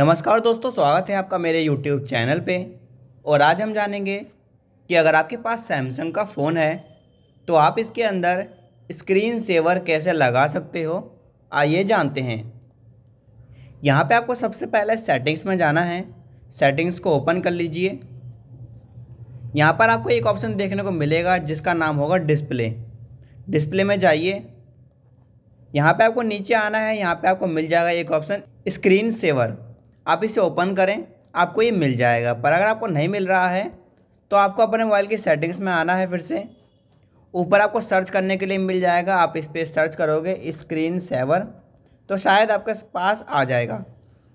नमस्कार दोस्तों स्वागत है आपका मेरे YouTube चैनल पे और आज हम जानेंगे कि अगर आपके पास सैमसंग का फ़ोन है तो आप इसके अंदर स्क्रीन सेवर कैसे लगा सकते हो आइए जानते हैं यहाँ पे आपको सबसे पहले सेटिंग्स में जाना है सेटिंग्स को ओपन कर लीजिए यहाँ पर आपको एक ऑप्शन देखने को मिलेगा जिसका नाम होगा डिस्प्ले डिस्प्ले में जाइए यहाँ पर आपको नीचे आना है यहाँ पर आपको मिल जाएगा एक ऑप्शन स्क्रीन सेवर आप इसे ओपन करें आपको ये मिल जाएगा पर अगर आपको नहीं मिल रहा है तो आपको अपने मोबाइल की सेटिंग्स में आना है फिर से ऊपर आपको सर्च करने के लिए मिल जाएगा आप इस पर सर्च करोगे स्क्रीन सेवर तो शायद आपके पास आ जाएगा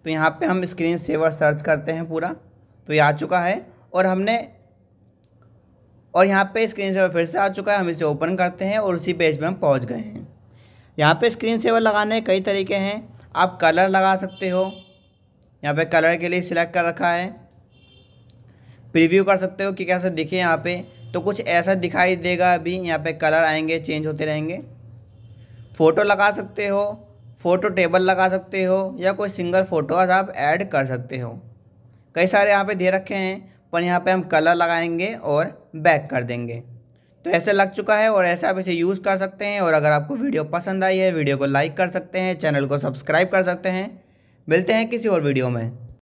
तो यहाँ पे हम स्क्रीन सेवर सर्च करते हैं पूरा तो ये आ चुका है और हमने और यहाँ पे स्क्रीन सेवर फिर से आ चुका है हम इसे ओपन करते हैं और उसी पेज पे हम पहुँच गए हैं यहाँ पर स्क्रीन सेवर लगाने के कई तरीके हैं आप कलर लगा सकते हो यहाँ पे कलर के लिए सिलेक्ट कर रखा है प्रीव्यू कर सकते हो कि कैसे दिखे यहाँ पे तो कुछ ऐसा दिखाई देगा अभी यहाँ पे कलर आएंगे चेंज होते रहेंगे फ़ोटो लगा सकते हो फ़ोटो टेबल लगा सकते हो या कोई सिंगल फ़ोटो आप ऐड कर सकते हो कई सारे यहाँ पे दे रखे हैं पर यहाँ पे हम कलर लगाएंगे और बैक कर देंगे तो ऐसे लग चुका है और ऐसे आप इसे यूज़ कर सकते हैं और अगर आपको वीडियो पसंद आई है वीडियो को लाइक कर सकते हैं चैनल को सब्सक्राइब कर सकते हैं मिलते हैं किसी और वीडियो में